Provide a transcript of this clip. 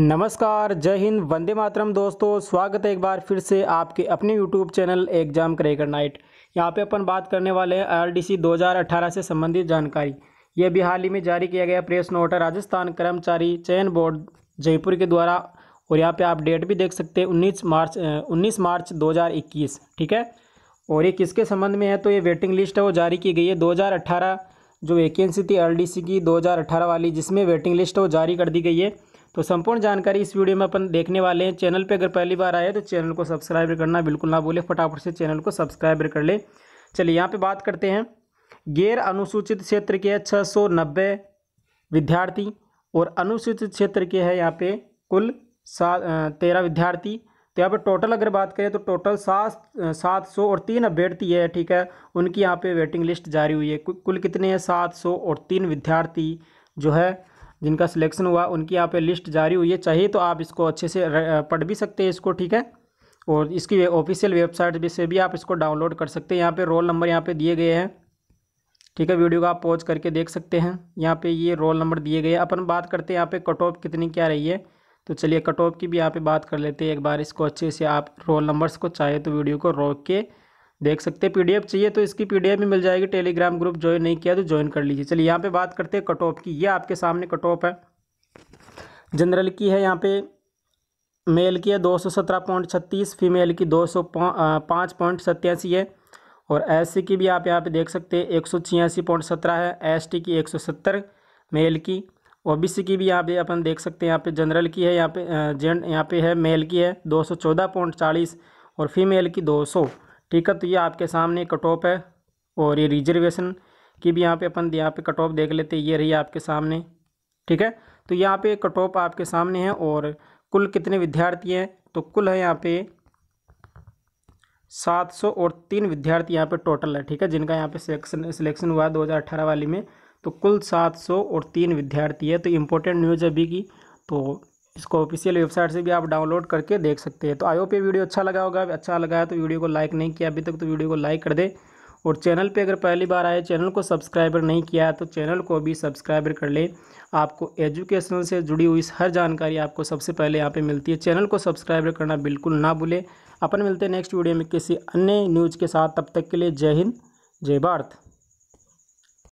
नमस्कार जय हिंद वंदे मातरम दोस्तों स्वागत है एक बार फिर से आपके अपने YouTube channel exam cracker night यहाँ पे अपन बात करने वाले हैं आईआरडीसी 2018 से संबंधित जानकारी ये अभी हाल ही में जारी किया गया प्रेस नोट है राजस्थान कर्मचारी चयन बोर्ड जयपुर के द्वारा और यहाँ पे आप डेट भी देख सकते हैं उन्नीस मार्च उन्नीस मार्च दो ठीक है और ये किसके संबंध में है तो ये वेटिंग लिस्ट है वो जारी की गई है दो जो वैकेंसी थी आर की दो वाली जिसमें वेटिंग लिस्ट है वो जारी कर दी गई है तो संपूर्ण जानकारी इस वीडियो में अपन देखने वाले हैं चैनल पे अगर पहली बार आए तो चैनल को सब्सक्राइब करना बिल्कुल ना भूले फटाफट से चैनल को सब्सक्राइब कर ले चलिए यहाँ पे बात करते हैं गैर अनुसूचित क्षेत्र के छः सौ नब्बे विद्यार्थी और अनुसूचित क्षेत्र के है यहाँ पे कुल सात तेरह विद्यार्थी तो यहाँ पर टोटल अगर बात करें तो टोटल सात सात सौ और तीन अभ्यर्थी है ठीक है उनकी यहाँ पे वेटिंग लिस्ट जारी हुई है कुल कितने हैं सात सौ और तीन विद्यार्थी जो है जिनका सिलेक्शन हुआ उनकी यहाँ पे लिस्ट जारी हुई है चाहिए तो आप इसको अच्छे से पढ़ भी सकते हैं इसको ठीक है और इसकी ऑफिशियल वेबसाइट से भी आप इसको डाउनलोड कर सकते हैं यहाँ पे रोल नंबर यहाँ पे दिए गए हैं ठीक है वीडियो को आप पॉज करके देख सकते हैं यहाँ पर ये रोल नंबर दिए गए अपन बात करते हैं यहाँ पर कट ऑफ कितनी क्या रही है तो चलिए कट ऑफ की भी यहाँ पे बात कर लेते हैं एक बार इसको अच्छे से आप रोल नंबर्स को चाहे तो वीडियो को रोक के देख सकते हैं पीडीएफ चाहिए तो इसकी पीडीएफ भी मिल जाएगी टेलीग्राम ग्रुप ज्वाइन नहीं किया तो ज्वाइन कर लीजिए चलिए यहाँ पे बात करते हैं कट ऑफ की ये आपके सामने कट ऑफ है जनरल की है यहाँ पे मेल की है दो सौ सत्रह पॉइंट छत्तीस फीमेल की दो सौ पाँच पॉइंट सत्तासी है और एस की भी आप यहाँ पे देख सकते हैं एक सौ छियासी पॉइंट सत्रह है एस की एक सौ सत्तर मेल की ओ बी सी की भी यहाँ पे अपन देख सकते हैं यहाँ पे जनरल की है यहाँ पे जेंट यहाँ पे है मेल की है दो सौ चौदह पॉइंट चालीस और फीमेल की दो सौ ठीक है तो ये आपके सामने कट ऑफ है और ये रिजर्वेशन की भी यहाँ पे अपन यहाँ पे कट ऑफ देख लेते ये रही आपके सामने ठीक है तो यहाँ पे कट ऑफ आपके सामने है और कुल कितने विद्यार्थी हैं तो कुल है यहाँ पे सात सौ और तीन विद्यार्थी यहाँ पे टोटल है ठीक है जिनका यहाँ पे सिलेक्शन सिलेक्शन हुआ दो हज़ार अठारह वाली में तो कुल सात सौ और तीन विद्यार्थी तो है तो इम्पोर्टेंट न्यूज़ अभी की तो इसको ऑफिशियल वेबसाइट से भी आप डाउनलोड करके देख सकते हैं तो आई ये वीडियो अच्छा लगा होगा अच्छा लगा है तो वीडियो को लाइक नहीं किया अभी तक तो वीडियो को लाइक कर दे और चैनल पे अगर पहली बार आए चैनल को सब्सक्राइबर नहीं किया तो चैनल को भी सब्सक्राइबर कर ले आपको एजुकेशन से जुड़ी हुई हर जानकारी आपको सबसे पहले यहाँ पर मिलती है चैनल को सब्सक्राइबर करना बिल्कुल ना भूले अपन मिलते हैं नेक्स्ट वीडियो में किसी अन्य न्यूज़ के साथ तब तक के लिए जय हिंद जय भारत